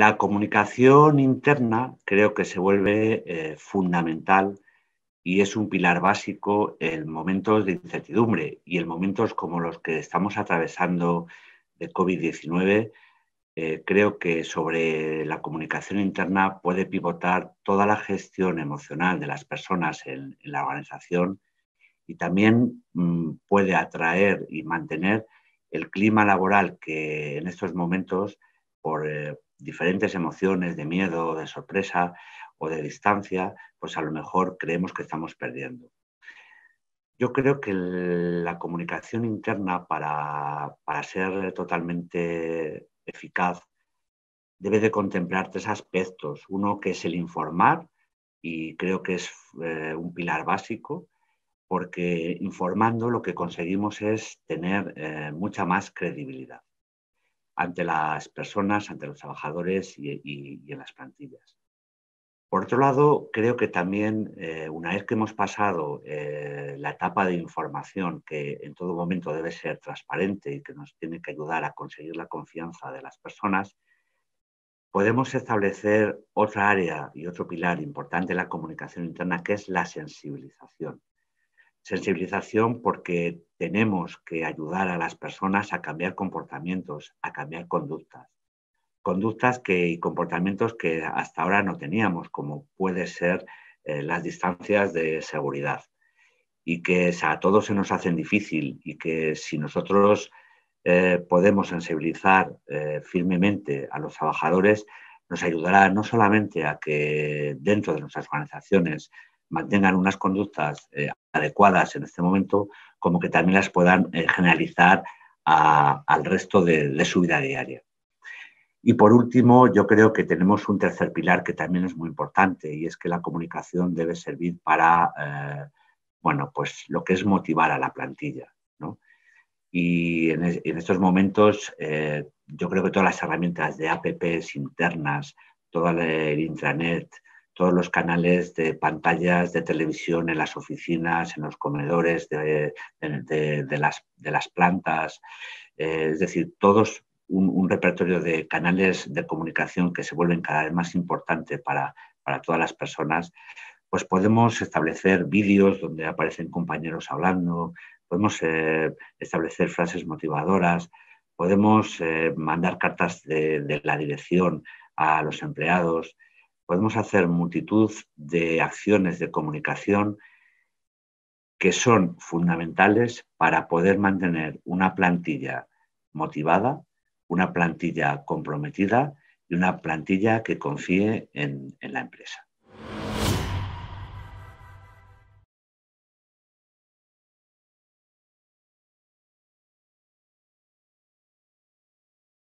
La comunicación interna creo que se vuelve eh, fundamental y es un pilar básico en momentos de incertidumbre y en momentos como los que estamos atravesando de COVID-19. Eh, creo que sobre la comunicación interna puede pivotar toda la gestión emocional de las personas en, la organización y también mm, puede atraer y mantener el clima laboral que en estos momentos, por, eh, diferentes emociones de miedo, de sorpresa o de distancia, pues a lo mejor creemos que estamos perdiendo. Yo creo que la comunicación interna para, ser totalmente eficaz debe de contemplar tres aspectos. Uno que es el informar, y creo que es eh, un pilar básico, porque informando lo que conseguimos es tener eh, mucha más credibilidad ante las personas, ante los trabajadores y, en las plantillas. Por otro lado, creo que también eh, una vez que hemos pasado eh, la etapa de información, que en todo momento debe ser transparente y que nos tiene que ayudar a conseguir la confianza de las personas, podemos establecer otra área y otro pilar importante en la comunicación interna, que es la sensibilización. Sensibilización porque tenemos que ayudar a las personas a cambiar comportamientos, a cambiar conductas. Conductas que, y comportamientos que hasta ahora no teníamos, como puede ser eh, las distancias de seguridad. Y que a todos se nos hacen difícil y que si nosotros eh, podemos sensibilizar eh, firmemente a los trabajadores, nos ayudará no solamente a que dentro de nuestras organizaciones mantengan unas conductas eh, adecuadas en este momento, como que también las puedan eh, generalizar al resto de, su vida diaria. Y por último, yo creo que tenemos un tercer pilar que también es muy importante y es que la comunicación debe servir para, eh, bueno, pues lo que es motivar a la plantilla. Y en, en, estos momentos yo creo que todas las herramientas de APPs internas, todo el intranet, todos los canales de pantallas de televisión en las oficinas, en los comedores de, las, plantas, eh, es decir, todos un, repertorio de canales de comunicación que se vuelven cada vez más importante para, todas las personas, pues podemos establecer vídeos donde aparecen compañeros hablando, podemos eh, establecer frases motivadoras, podemos eh, mandar cartas de la dirección a los empleados, podemos hacer multitud de acciones de comunicación que son fundamentales para poder mantener una plantilla motivada, una plantilla comprometida y una plantilla que confíe en, la empresa.